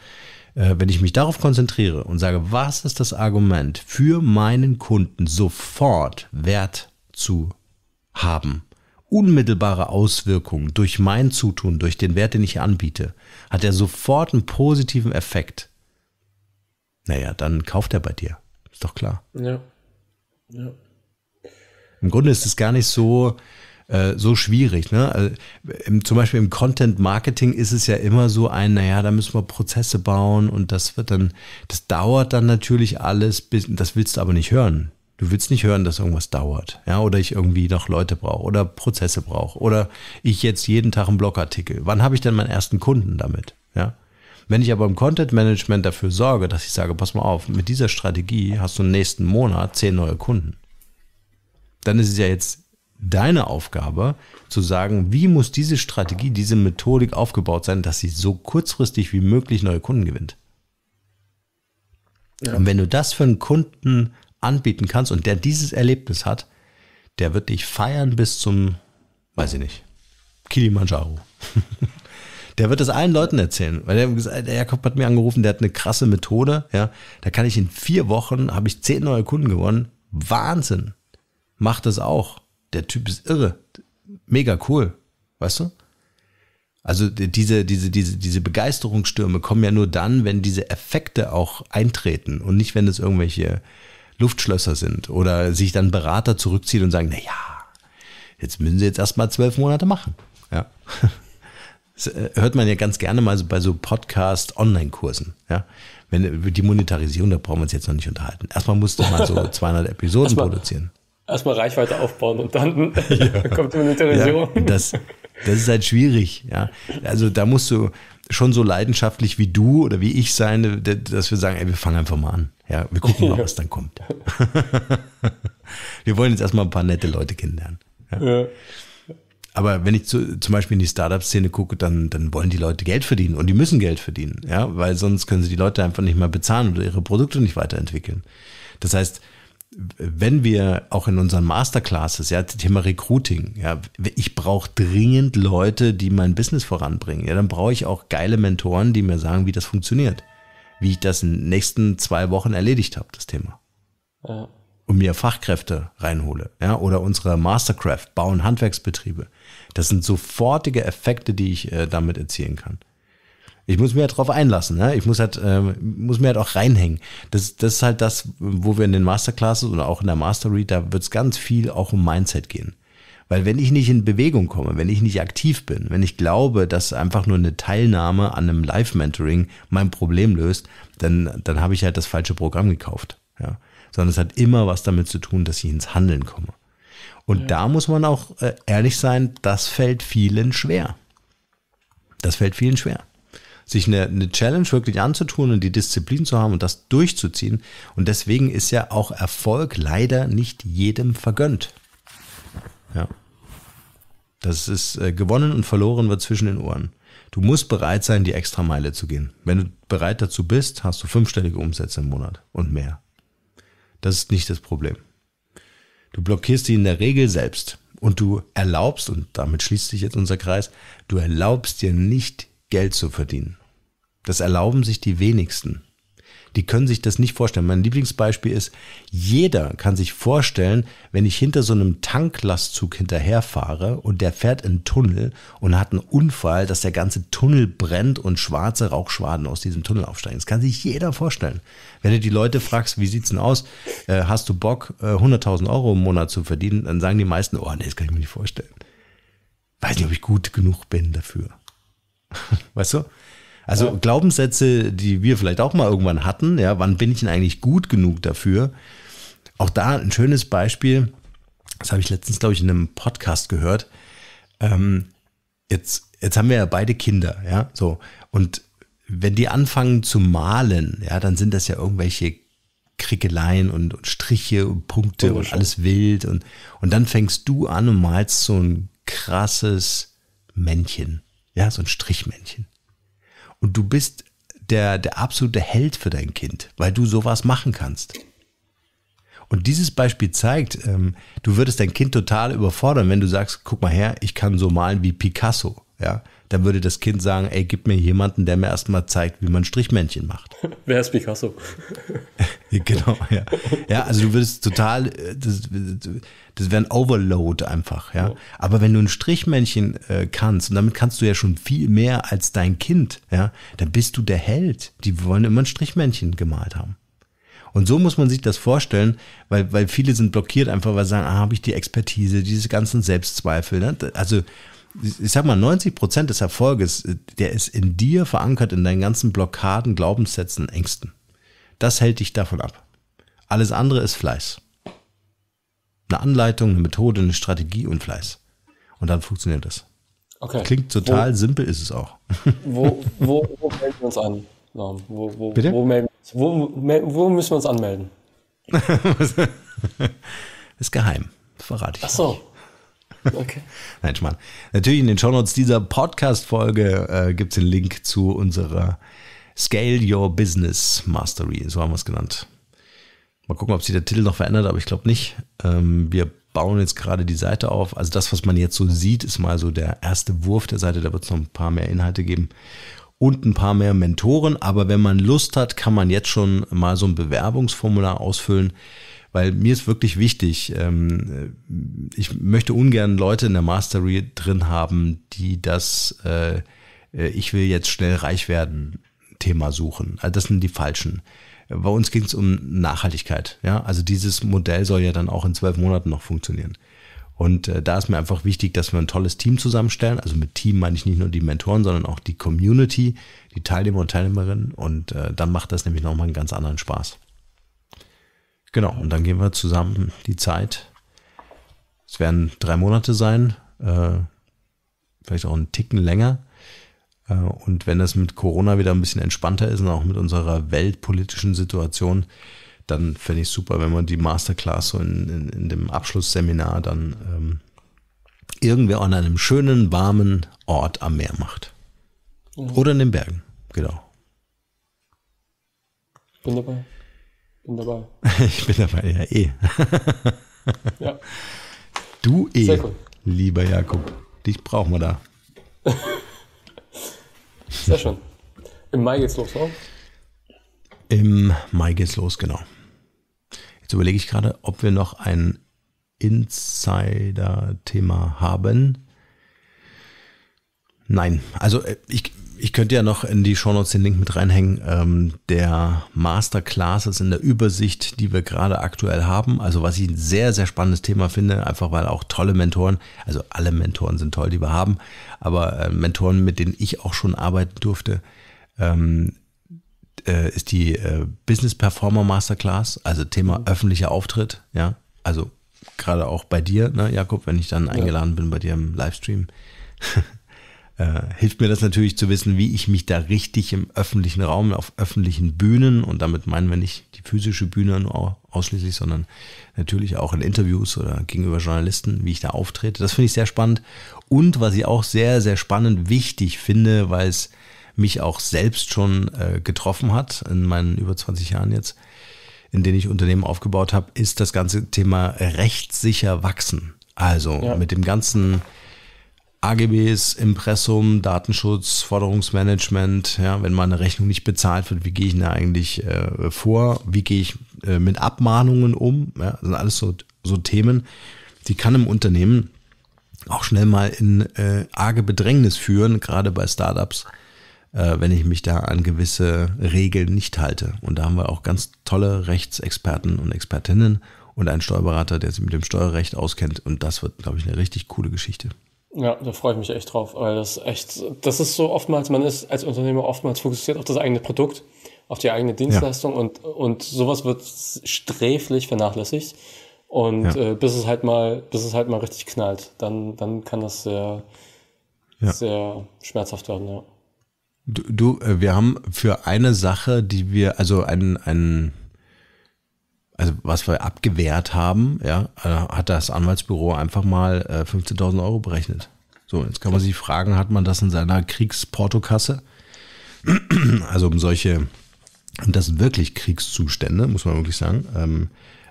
äh, wenn ich mich darauf konzentriere und sage, was ist das Argument für meinen Kunden sofort Wert zu haben, unmittelbare Auswirkungen durch mein Zutun, durch den Wert, den ich anbiete, hat er sofort einen positiven Effekt. Naja, dann kauft er bei dir. Ist doch klar. Ja. ja. Im Grunde ist es gar nicht so, äh, so schwierig. Ne? Also, im, zum Beispiel im Content Marketing ist es ja immer so ein, naja, da müssen wir Prozesse bauen und das wird dann, das dauert dann natürlich alles, bis, das willst du aber nicht hören. Du willst nicht hören, dass irgendwas dauert, ja, oder ich irgendwie noch Leute brauche oder Prozesse brauche oder ich jetzt jeden Tag einen Blogartikel. Wann habe ich denn meinen ersten Kunden damit, ja? Wenn ich aber im Content Management dafür sorge, dass ich sage, pass mal auf, mit dieser Strategie hast du im nächsten Monat zehn neue Kunden, dann ist es ja jetzt deine Aufgabe zu sagen, wie muss diese Strategie, diese Methodik aufgebaut sein, dass sie so kurzfristig wie möglich neue Kunden gewinnt. Ja. Und wenn du das für einen Kunden anbieten kannst und der dieses Erlebnis hat, der wird dich feiern bis zum, weiß ich nicht, Kilimanjaro. der wird es allen Leuten erzählen, weil der, der Jakob hat mir angerufen, der hat eine krasse Methode, ja, da kann ich in vier Wochen, habe ich zehn neue Kunden gewonnen. Wahnsinn. Macht das auch. Der Typ ist irre. Mega cool. Weißt du? Also diese, diese, diese, diese Begeisterungsstürme kommen ja nur dann, wenn diese Effekte auch eintreten und nicht, wenn es irgendwelche Luftschlösser sind oder sich dann Berater zurückziehen und sagen, na ja, jetzt müssen sie jetzt erstmal zwölf Monate machen. Ja. Das äh, hört man ja ganz gerne mal so bei so Podcast-Online-Kursen. Ja. Wenn die Monetarisierung, da brauchen wir uns jetzt noch nicht unterhalten. Erstmal musst du mal so 200 Episoden erstmal, produzieren. Erstmal Reichweite aufbauen und dann ja. kommt die Monetarisierung. Ja, das, das ist halt schwierig. Ja. Also da musst du schon so leidenschaftlich wie du oder wie ich sein, dass wir sagen, ey, wir fangen einfach mal an. Ja, wir gucken mal, was dann kommt. wir wollen jetzt erstmal ein paar nette Leute kennenlernen. Ja. Ja. Aber wenn ich zu, zum Beispiel in die Startup-Szene gucke, dann, dann wollen die Leute Geld verdienen und die müssen Geld verdienen, ja, weil sonst können sie die Leute einfach nicht mehr bezahlen oder ihre Produkte nicht weiterentwickeln. Das heißt, wenn wir auch in unseren Masterclasses, ja, Thema Recruiting, ja, ich brauche dringend Leute, die mein Business voranbringen. Ja, dann brauche ich auch geile Mentoren, die mir sagen, wie das funktioniert wie ich das in den nächsten zwei Wochen erledigt habe, das Thema. Ja. Und mir Fachkräfte reinhole, ja, oder unsere Mastercraft, bauen Handwerksbetriebe. Das sind sofortige Effekte, die ich äh, damit erzielen kann. Ich muss mir halt drauf einlassen, ne? ich muss halt, äh, muss mir halt auch reinhängen. Das, das ist halt das, wo wir in den Masterclasses oder auch in der Mastery, da wird es ganz viel auch um Mindset gehen. Weil wenn ich nicht in Bewegung komme, wenn ich nicht aktiv bin, wenn ich glaube, dass einfach nur eine Teilnahme an einem Live-Mentoring mein Problem löst, dann, dann habe ich halt das falsche Programm gekauft. Ja. Sondern es hat immer was damit zu tun, dass ich ins Handeln komme. Und ja. da muss man auch äh, ehrlich sein, das fällt vielen schwer. Das fällt vielen schwer sich eine, eine, Challenge wirklich anzutun und die Disziplin zu haben und das durchzuziehen. Und deswegen ist ja auch Erfolg leider nicht jedem vergönnt. Ja. Das ist äh, gewonnen und verloren wird zwischen den Ohren. Du musst bereit sein, die extra Meile zu gehen. Wenn du bereit dazu bist, hast du fünfstellige Umsätze im Monat und mehr. Das ist nicht das Problem. Du blockierst die in der Regel selbst und du erlaubst, und damit schließt sich jetzt unser Kreis, du erlaubst dir nicht Geld zu verdienen. Das erlauben sich die wenigsten die können sich das nicht vorstellen. Mein Lieblingsbeispiel ist, jeder kann sich vorstellen, wenn ich hinter so einem Tanklastzug hinterherfahre und der fährt in einen Tunnel und hat einen Unfall, dass der ganze Tunnel brennt und schwarze Rauchschwaden aus diesem Tunnel aufsteigen. Das kann sich jeder vorstellen. Wenn du die Leute fragst, wie sieht's denn aus, äh, hast du Bock, äh, 100.000 Euro im Monat zu verdienen, dann sagen die meisten, oh nee, das kann ich mir nicht vorstellen. Weiß nicht, ob ich gut genug bin dafür. Weißt du? Also ja. Glaubenssätze, die wir vielleicht auch mal irgendwann hatten, ja, wann bin ich denn eigentlich gut genug dafür? Auch da ein schönes Beispiel, das habe ich letztens, glaube ich, in einem Podcast gehört. Ähm, jetzt, jetzt haben wir ja beide Kinder, ja, so. Und wenn die anfangen zu malen, ja, dann sind das ja irgendwelche Krickeleien und, und Striche und Punkte und alles wild. Und, und dann fängst du an und malst so ein krasses Männchen. Ja, so ein Strichmännchen. Und du bist der, der absolute Held für dein Kind, weil du sowas machen kannst. Und dieses Beispiel zeigt, ähm, du würdest dein Kind total überfordern, wenn du sagst, guck mal her, ich kann so malen wie Picasso ja, dann würde das Kind sagen, ey, gib mir jemanden, der mir erstmal zeigt, wie man Strichmännchen macht. Wer ist Picasso? genau, ja. Ja, also du würdest total, äh, das, das wäre ein Overload einfach, ja. Aber wenn du ein Strichmännchen äh, kannst, und damit kannst du ja schon viel mehr als dein Kind, ja, dann bist du der Held. Die wollen immer ein Strichmännchen gemalt haben. Und so muss man sich das vorstellen, weil, weil viele sind blockiert einfach, weil sie sagen, ah, habe ich die Expertise, diese ganzen Selbstzweifel. Ne? Also ich sag mal, 90 Prozent des Erfolges, äh, der ist in dir verankert, in deinen ganzen Blockaden, Glaubenssätzen, Ängsten. Das hält dich davon ab. Alles andere ist Fleiß. Eine Anleitung, eine Methode, eine Strategie und Fleiß. Und dann funktioniert das. Okay. Klingt total wo, simpel, ist es auch. Wo, wo, wo melden wir uns an? Wo, wo, Bitte? Wo, melden, wo, wo müssen wir uns anmelden? ist geheim. Das verrate ich. Ach so. Nicht. Okay. Nein, Schmarrn. Natürlich in den Shownotes dieser Podcast-Folge äh, gibt es den Link zu unserer Scale Your Business Mastery, so haben wir es genannt. Mal gucken, ob sich der Titel noch verändert, aber ich glaube nicht. Ähm, wir bauen jetzt gerade die Seite auf. Also das, was man jetzt so sieht, ist mal so der erste Wurf der Seite. Da wird es noch ein paar mehr Inhalte geben und ein paar mehr Mentoren. Aber wenn man Lust hat, kann man jetzt schon mal so ein Bewerbungsformular ausfüllen weil mir ist wirklich wichtig, ähm, äh, ich möchte ungern Leute in der Mastery drin haben, die das, äh, äh, ich will jetzt schnell reich werden, Thema suchen. Also das sind die falschen. Bei uns ging es um Nachhaltigkeit. Ja? Also dieses Modell soll ja dann auch in zwölf Monaten noch funktionieren. Und äh, da ist mir einfach wichtig, dass wir ein tolles Team zusammenstellen. Also mit Team meine ich nicht nur die Mentoren, sondern auch die Community, die Teilnehmer und Teilnehmerinnen. Und äh, dann macht das nämlich nochmal einen ganz anderen Spaß. Genau, und dann gehen wir zusammen die Zeit. Es werden drei Monate sein, äh, vielleicht auch einen Ticken länger. Äh, und wenn das mit Corona wieder ein bisschen entspannter ist und auch mit unserer weltpolitischen Situation, dann fände ich super, wenn man die Masterclass so in, in, in dem Abschlussseminar dann ähm, irgendwer an einem schönen, warmen Ort am Meer macht. Mhm. Oder in den Bergen, genau. Wunderbar bin dabei. ich bin dabei, ja, eh. ja. Du eh, cool. lieber Jakob. Dich brauchen wir da. Sehr schön. Im Mai geht's los, oder? Im Mai geht's los, genau. Jetzt überlege ich gerade, ob wir noch ein Insider-Thema haben. Nein, also äh, ich, ich könnte ja noch in die Shownotes den Link mit reinhängen, ähm, der Masterclass ist in der Übersicht, die wir gerade aktuell haben. Also was ich ein sehr, sehr spannendes Thema finde, einfach weil auch tolle Mentoren, also alle Mentoren sind toll, die wir haben, aber äh, Mentoren, mit denen ich auch schon arbeiten durfte, ähm, äh, ist die äh, Business Performer Masterclass, also Thema öffentlicher Auftritt, ja, also gerade auch bei dir, ne, Jakob, wenn ich dann eingeladen ja. bin bei dir im Livestream. Äh, hilft mir das natürlich zu wissen, wie ich mich da richtig im öffentlichen Raum, auf öffentlichen Bühnen, und damit meinen wir nicht die physische Bühne nur ausschließlich, sondern natürlich auch in Interviews oder gegenüber Journalisten, wie ich da auftrete. Das finde ich sehr spannend. Und was ich auch sehr, sehr spannend, wichtig finde, weil es mich auch selbst schon äh, getroffen hat in meinen über 20 Jahren jetzt, in denen ich Unternehmen aufgebaut habe, ist das ganze Thema rechtssicher wachsen. Also ja. mit dem ganzen AGBs, Impressum, Datenschutz, Forderungsmanagement, ja, wenn meine Rechnung nicht bezahlt wird, wie gehe ich denn da eigentlich äh, vor? Wie gehe ich äh, mit Abmahnungen um? Ja, das sind alles so, so Themen, die kann im Unternehmen auch schnell mal in äh, arge Bedrängnis führen, gerade bei Startups, äh, wenn ich mich da an gewisse Regeln nicht halte. Und da haben wir auch ganz tolle Rechtsexperten und Expertinnen und einen Steuerberater, der sich mit dem Steuerrecht auskennt. Und das wird, glaube ich, eine richtig coole Geschichte. Ja, da freue ich mich echt drauf, weil das echt, das ist so oftmals, man ist als Unternehmer oftmals fokussiert auf das eigene Produkt, auf die eigene Dienstleistung ja. und, und sowas wird sträflich vernachlässigt. Und ja. äh, bis es halt mal, bis es halt mal richtig knallt, dann, dann kann das sehr, ja. sehr schmerzhaft werden, ja. Du, du, äh, wir haben für eine Sache, die wir, also ein, ein also was wir abgewehrt haben, ja, äh, hat das Anwaltsbüro einfach mal 15.000 äh, Euro berechnet. So, jetzt kann man sich fragen, hat man das in seiner Kriegsportokasse? also um solche, und das sind wirklich Kriegszustände, muss man wirklich sagen, ähm,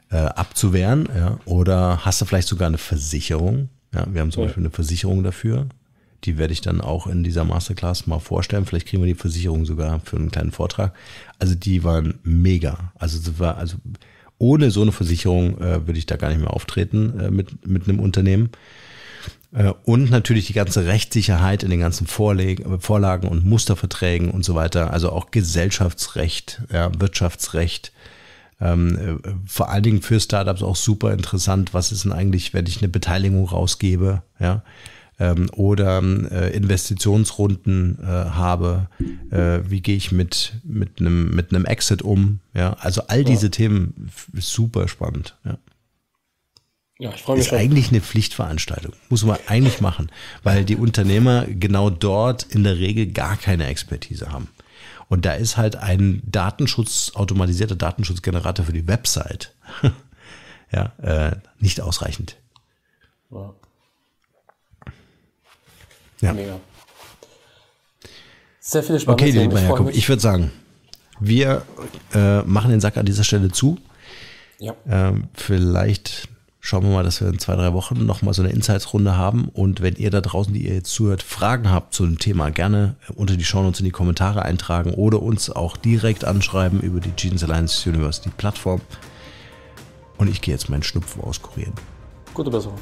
äh, abzuwehren, ja, oder hast du vielleicht sogar eine Versicherung? Ja, wir haben zum ja. Beispiel eine Versicherung dafür. Die werde ich dann auch in dieser Masterclass mal vorstellen. Vielleicht kriegen wir die Versicherung sogar für einen kleinen Vortrag. Also die waren mega. Also das war, also ohne so eine Versicherung äh, würde ich da gar nicht mehr auftreten äh, mit, mit einem Unternehmen. Äh, und natürlich die ganze Rechtssicherheit in den ganzen Vorleg Vorlagen und Musterverträgen und so weiter. Also auch Gesellschaftsrecht, ja, Wirtschaftsrecht. Ähm, äh, vor allen Dingen für Startups auch super interessant. Was ist denn eigentlich, wenn ich eine Beteiligung rausgebe? Ja ähm, oder äh, Investitionsrunden äh, habe, äh, wie gehe ich mit, mit einem mit einem Exit um. Ja? Also all diese Themen super spannend. Ja. Ja, ich freue mich. Ist schon. eigentlich eine Pflichtveranstaltung. Muss man eigentlich machen, weil die Unternehmer genau dort in der Regel gar keine Expertise haben. Und da ist halt ein Datenschutz, automatisierter Datenschutzgenerator für die Website. ja, äh, nicht ausreichend. Ja. Ja. Mega. Sehr viel Spaß. Okay, lieber Jakob, ich, ich würde sagen, wir äh, machen den Sack an dieser Stelle zu. Ja. Ähm, vielleicht schauen wir mal, dass wir in zwei, drei Wochen nochmal so eine Insights-Runde haben. Und wenn ihr da draußen, die ihr jetzt zuhört, Fragen habt zu dem Thema, gerne äh, unter die Shownotes in die Kommentare eintragen oder uns auch direkt anschreiben über die Jeans Alliance University Plattform. Und ich gehe jetzt meinen Schnupfen auskurieren. Gute Besserung.